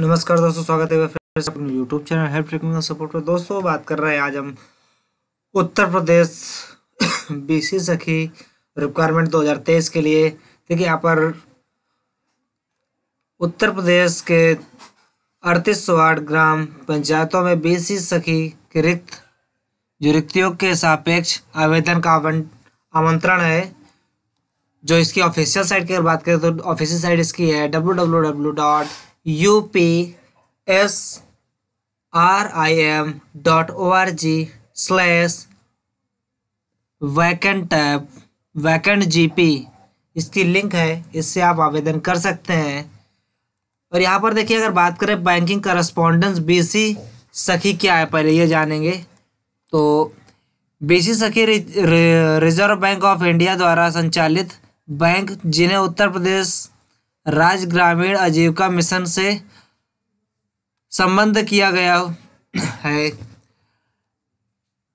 नमस्कार दोस्तों स्वागत है फिर से अपने YouTube channel help technical support पर दोस्तों बात कर रहे हैं आज हम उत्तर प्रदेश बी सी सखी रिक्वायरमेंट 2023 के लिए देखिए यहाँ पर उत्तर प्रदेश के अड़तीस सौ आठ ग्राम पंचायतों में बी सी सखी के रिक्त जो रिक्तियों के सापेक्ष आवेदन का आमंत्रण है जो इसकी ऑफिशियल साइट की अगर बात करें तो ऑफिशियल साइट इसकी है W W W dot U P S R I M dot O R G slash vacant tab vacant G P इसकी लिंक है इससे आप आवेदन कर सकते हैं और यहाँ पर देखिए अगर बात करें बैंकिंग करस्पॉन्डेंस सी सखी क्या है पहले ये जानेंगे तो बी सी सखी रिजर्व बैंक ऑफ इंडिया द्वारा संचालित बैंक जिन्हें उत्तर प्रदेश राज्य ग्रामीण आजीविका मिशन से संबंध किया गया है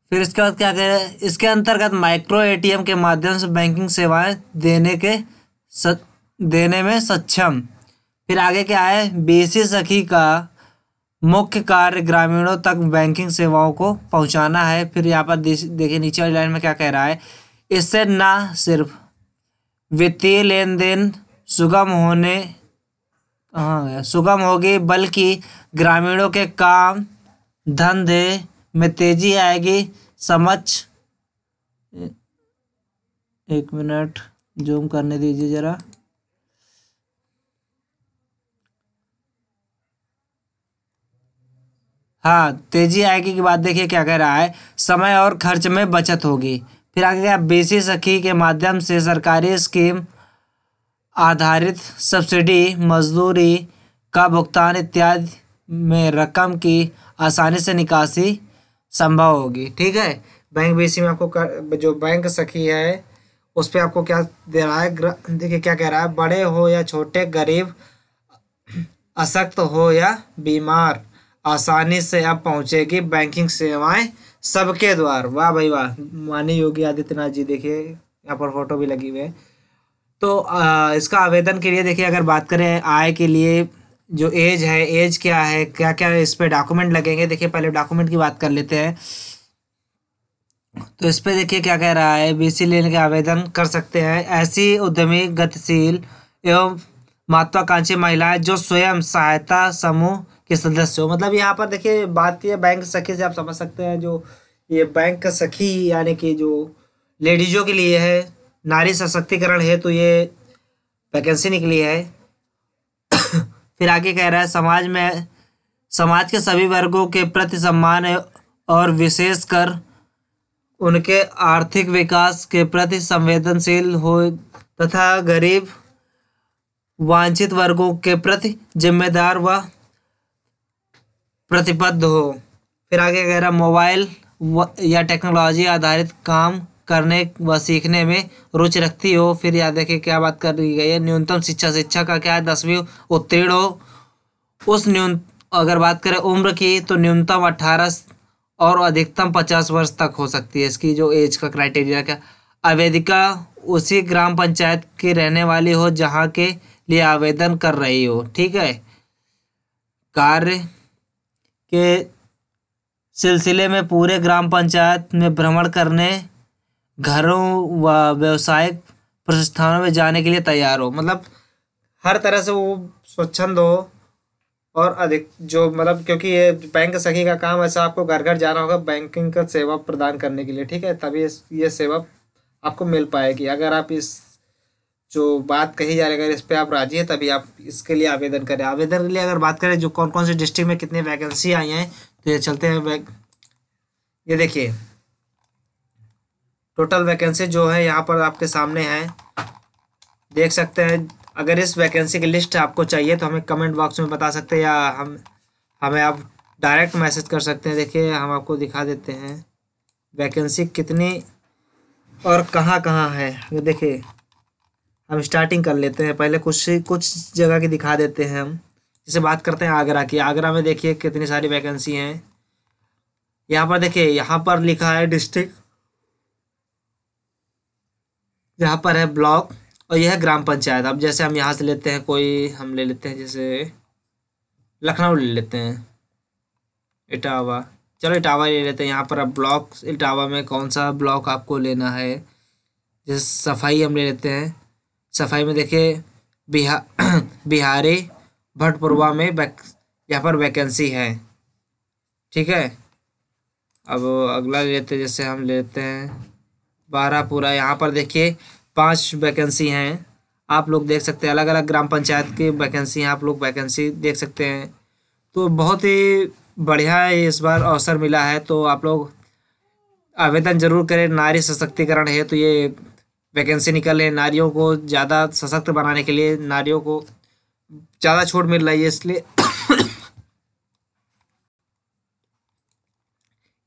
फिर इसके बाद क्या कह इसके अंतर्गत माइक्रो एटीएम के माध्यम से बैंकिंग सेवाएं देने के स, देने में सक्षम फिर आगे क्या है बीसी सखी का मुख्य कार्य ग्रामीणों तक बैंकिंग सेवाओं को पहुंचाना है फिर यहाँ पर देखिए नीचे वाली लाइन में क्या कह रहा है इससे ना सिर्फ वित्तीय लेन देन सुगम होने सुगम होगी बल्कि ग्रामीणों के काम धंधे में तेजी आएगी समझ एक मिनट जूम करने दीजिए ज़रा हाँ तेजी आएगी की बात देखिए क्या कह रहा है समय और खर्च में बचत होगी फिर आगे क्या बीसी सखी के माध्यम से सरकारी स्कीम आधारित सब्सिडी मजदूरी का भुगतान इत्यादि में रकम की आसानी से निकासी संभव होगी ठीक है बैंक बेसी में आपको कर, जो बैंक सखी है उस पर आपको क्या दे रहा है देखिए क्या कह रहा है बड़े हो या छोटे गरीब असक्त हो या बीमार आसानी से अब पहुंचेगी बैंकिंग सेवाएं सबके द्वार वाह भाई वाह माननीय योगी आदित्यनाथ जी देखिए यहाँ पर फोटो भी लगी हुई है तो आ, इसका आवेदन के लिए देखिए अगर बात करें आय के लिए जो एज है एज क्या है क्या क्या इस पर डॉक्यूमेंट लगेंगे देखिए पहले डॉक्यूमेंट की बात कर लेते हैं तो इस पर देखिए क्या कह रहा है बीसी लेने के आवेदन कर सकते हैं ऐसी उद्यमी गतिशील एवं महत्वाकांक्षी महिलाएं जो स्वयं सहायता समूह के सदस्य हो मतलब यहाँ पर देखिए बात यह बैंक सखी से आप समझ सकते हैं जो ये बैंक सखी यानी कि जो लेडीजों के लिए है नारी सशक्तिकरण है तो ये वैकेंसी निकली है फिर आगे कह रहा है समाज में समाज के सभी वर्गों के प्रति सम्मान और विशेषकर उनके आर्थिक विकास के प्रति संवेदनशील हो तथा गरीब वांछित वर्गों के प्रति जिम्मेदार व प्रतिबद्ध हो फिर आगे कह रहा मोबाइल या टेक्नोलॉजी आधारित काम करने व सीखने में रुचि रखती हो फिर याद रखें क्या बात कर दी गई है न्यूनतम शिक्षा शिक्षा का क्या है दसवीं उत्तीर्ण हो उस न्यून अगर बात करें उम्र की तो न्यूनतम अट्ठारह और अधिकतम पचास वर्ष तक हो सकती है इसकी जो एज का क्राइटेरिया क्या आवेदिका उसी ग्राम पंचायत की रहने वाली हो जहाँ के लिए आवेदन कर रही हो ठीक है कार्य के सिलसिले में पूरे ग्राम पंचायत में भ्रमण करने घरों व व्यवसायिक प्रतिष्ठानों में जाने के लिए तैयार हो मतलब हर तरह से वो स्वच्छंद हो और अधिक जो मतलब क्योंकि ये बैंक सखी का काम ऐसा आपको घर घर जाना होगा बैंकिंग का सेवा प्रदान करने के लिए ठीक है तभी ये सेवा आपको मिल पाएगी अगर आप इस जो बात कही जा रही है अगर इस पर आप राजी हैं तभी आप इसके लिए आवेदन करें आवेदन के लिए अगर बात करें जो कौन कौन से डिस्ट्रिक्ट में कितनी वैकेंसी आई हैं तो ये चलते हैं ये देखिए टोटल वैकेंसी जो है यहाँ पर आपके सामने है देख सकते हैं अगर इस वैकेंसी की लिस्ट आपको चाहिए तो हमें कमेंट बॉक्स में बता सकते हैं या हम हमें आप डायरेक्ट मैसेज कर सकते हैं देखिए हम आपको दिखा देते हैं वैकेंसी कितनी और कहाँ कहाँ है देखिए हम स्टार्टिंग कर लेते हैं पहले कुछ कुछ जगह की दिखा देते हैं हम जैसे बात करते हैं आगरा की आगरा में देखिए कितनी सारी वैकेंसी हैं यहाँ पर देखिए यहाँ पर लिखा है डिस्ट्रिक्ट यहाँ पर है ब्लॉक और यह है ग्राम पंचायत अब जैसे हम यहाँ से लेते हैं कोई हम ले लेते हैं जैसे लखनऊ ले लेते हैं इटावा चलो इटावा ले लेते हैं यहाँ पर अब ब्लॉक इटावा में कौन सा ब्लॉक आपको लेना है जैसे सफाई हम ले लेते हैं सफाई में देखिए बिहा बिहारी भटपुरवा में यहाँ पर वैकेंसी है ठीक है अब अगला लेते जैसे हम लेते हैं बारापुरा यहाँ पर देखिए पांच वैकेंसी हैं आप लोग देख सकते हैं अलग अलग ग्राम पंचायत की वैकेंसी हैं आप लोग वैकेंसी देख सकते हैं तो बहुत ही बढ़िया इस बार अवसर मिला है तो आप लोग आवेदन जरूर करें नारी सशक्तिकरण है तो ये वैकेंसी निकल रहे नारियों को ज़्यादा सशक्त बनाने के लिए नारियों को ज़्यादा छूट मिल रही है इसलिए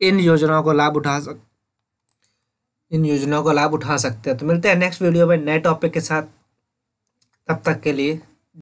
इन योजनाओं को लाभ उठा सक इन योजनाओं का लाभ उठा सकते हैं तो मिलते हैं नेक्स्ट वीडियो में नए टॉपिक के साथ तब तक के लिए